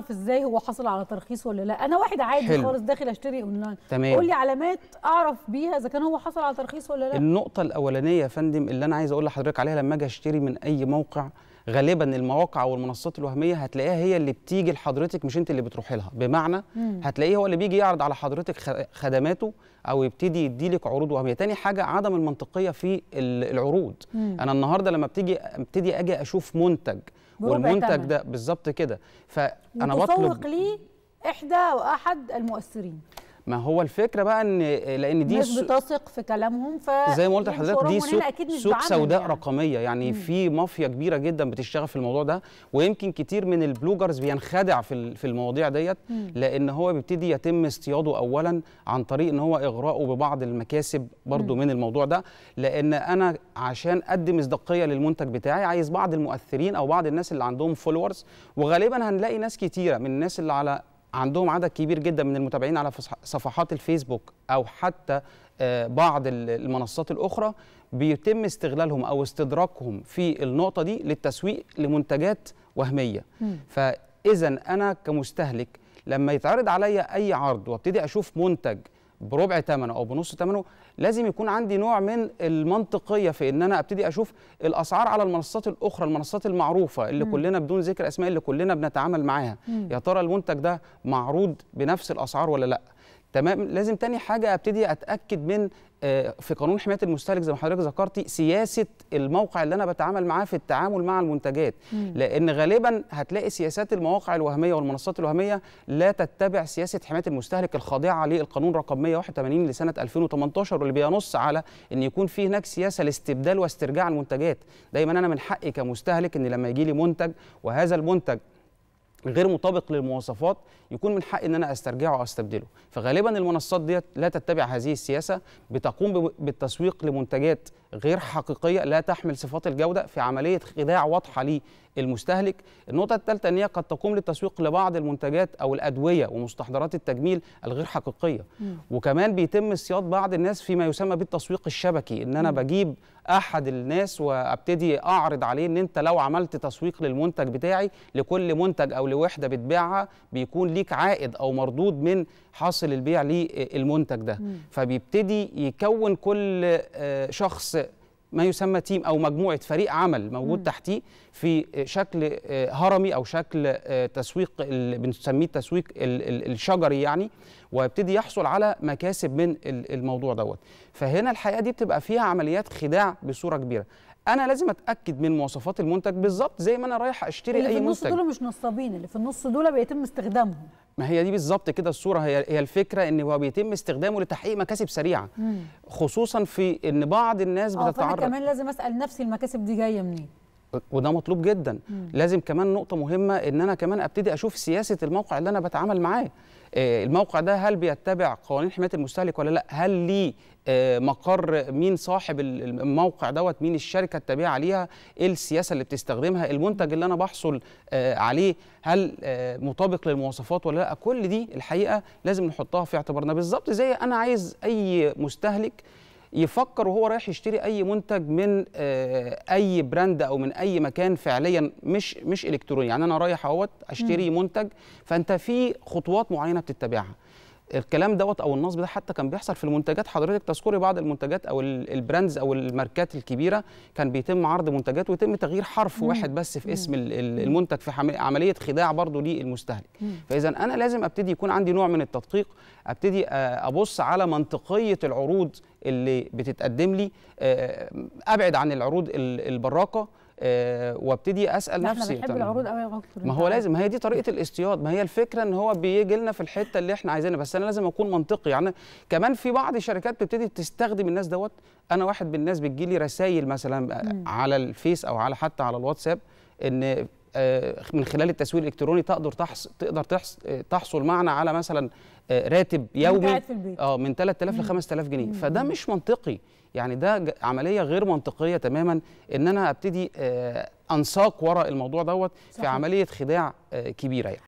اعرف ازاي هو حصل على ترخيص ولا لا انا واحد عادي حلو. خالص داخل اشتري اونلاين تمام قول لي علامات اعرف بيها اذا كان هو حصل على ترخيص ولا لا النقطه الاولانيه يا فندم اللي انا عايز اقول لحضرتك عليها لما اجي اشتري من اي موقع غالبا المواقع والمنصات الوهميه هتلاقيها هي اللي بتيجي لحضرتك مش انت اللي بتروحي لها بمعنى هتلاقيه هو اللي بيجي يعرض على حضرتك خدماته او يبتدي يديلك عروض وهميه تاني حاجه عدم المنطقيه في العروض مم. انا النهارده لما بتيجي ابتدي اجي اشوف منتج والمنتج ده بالظبط كده فانا بطلب ليه احدى واحد المؤثرين ما هو الفكره بقى ان لان دي الناس بتثق في كلامهم ف زي ما قلت يعني لحضرتك دي سوق, سوق سوداء يعني. رقميه يعني مم. في مافيا كبيره جدا بتشتغل في الموضوع ده ويمكن كتير من البلوجرز بينخدع في في المواضيع ديت لان هو بيبتدي يتم اصطياده اولا عن طريق ان هو اغراءه ببعض المكاسب برضو مم. من الموضوع ده لان انا عشان اقدم مصداقيه للمنتج بتاعي عايز بعض المؤثرين او بعض الناس اللي عندهم فولورز وغالبا هنلاقي ناس كتيره من الناس اللي على عندهم عدد كبير جدا من المتابعين على صفحات الفيسبوك او حتى آه، بعض المنصات الاخرى بيتم استغلالهم او استدراكهم في النقطه دي للتسويق لمنتجات وهميه فاذا انا كمستهلك لما يتعرض عليا اي عرض وابتدي اشوف منتج بربع ثمنه او بنص ثمنه لازم يكون عندي نوع من المنطقيه في ان انا ابتدي اشوف الاسعار على المنصات الاخرى المنصات المعروفه اللي مم. كلنا بدون ذكر اسماء اللي كلنا بنتعامل معاها يا ترى المنتج ده معروض بنفس الاسعار ولا لا تمام لازم تاني حاجه ابتدي اتاكد من آه، في قانون حمايه المستهلك زي ما حضرتك ذكرتي سياسه الموقع اللي انا بتعامل معاه في التعامل مع المنتجات مم. لان غالبا هتلاقي سياسات المواقع الوهميه والمنصات الوهميه لا تتبع سياسه حمايه المستهلك الخاضعه للقانون رقم 181 لسنه 2018 واللي بينص على ان يكون في هناك سياسه لاستبدال واسترجاع المنتجات دايما انا من حقي كمستهلك ان لما يجي لي منتج وهذا المنتج غير مطابق للمواصفات يكون من حق ان انا استرجعه او استبدله فغالبا المنصات ديت لا تتبع هذه السياسه بتقوم بالتسويق لمنتجات غير حقيقيه لا تحمل صفات الجوده في عمليه خداع واضحه للمستهلك النقطه الثالثه ان هي قد تقوم للتسويق لبعض المنتجات او الادويه ومستحضرات التجميل الغير حقيقيه م. وكمان بيتم صياد بعض الناس فيما يسمى بالتسويق الشبكي ان انا بجيب احد الناس وابتدي اعرض عليه ان انت لو عملت تسويق للمنتج بتاعي لكل منتج او لوحده بتبيعها بيكون ليك عائد او مردود من حاصل البيع للمنتج ده فبيبتدي يكون كل آه، شخص ما يسمى تيم او مجموعه فريق عمل موجود تحتيه في شكل آه، هرمي او شكل آه، تسويق بنسميه التسويق الشجري يعني ويبتدي يحصل على مكاسب من الموضوع دوت فهنا الحقيقه دي بتبقى فيها عمليات خداع بصوره كبيره انا لازم اتاكد من مواصفات المنتج بالظبط زي ما انا رايح اشتري اللي اي منتج اللي في النص دول مش نصابين اللي في النص دول بيتم استخدامهم ما هي دي بالظبط كده الصوره هي هي الفكره ان هو بيتم استخدامه لتحقيق مكاسب سريعه خصوصا في ان بعض الناس آه، بتتعرض اه كمان لازم اسال نفسي المكاسب دي جايه منين وده مطلوب جدا مم. لازم كمان نقطه مهمه ان انا كمان ابتدي اشوف سياسه الموقع اللي انا بتعامل معاه آه، الموقع ده هل بيتبع قوانين حمايه المستهلك ولا لا هل ليه آه، مقر مين صاحب الموقع دوت مين الشركه التابعه ليها ايه السياسه اللي بتستخدمها المنتج اللي انا بحصل آه، عليه هل مطابق للمواصفات ولا لا كل دي الحقيقه لازم نحطها في اعتبارنا بالظبط زي انا عايز اي مستهلك يفكر وهو رايح يشتري اي منتج من آه، اي براند او من اي مكان فعليا مش مش الكتروني يعني انا رايح اهوت اشتري منتج فانت في خطوات معينه بتتبعها الكلام دوت او النصب ده حتى كان بيحصل في المنتجات حضرتك تذكري بعض المنتجات او البراندز او الماركات الكبيره كان بيتم عرض منتجات ويتم تغيير حرف مم. واحد بس في اسم مم. المنتج في عمليه خداع برضه للمستهلك فاذا انا لازم ابتدي يكون عندي نوع من التدقيق ابتدي آه، ابص على منطقيه العروض اللي بتتقدم لي آه، ابعد عن العروض البراقه آه، وابتدي اسال نفسي احنا بنحب العروض قوي ما هو لازم ما هي دي طريقه الاصطياد ما هي الفكره ان هو بيجي لنا في الحته اللي احنا عايزينها بس انا لازم اكون منطقي يعني كمان في بعض الشركات بتبتدي تستخدم الناس دوت انا واحد من الناس بتجيلي رسائل مثلا على الفيس او على حتى على الواتساب ان آه، من خلال التسويق الالكتروني تقدر تحصل تقدر تحصل معنا على مثلا آه، راتب يومي اه من 3000 ل 5000 جنيه فده مش منطقي يعني ده عمليه غير منطقيه تماما ان انا ابتدي آه، انساق وراء الموضوع دوت في عمليه خداع كبيره يعني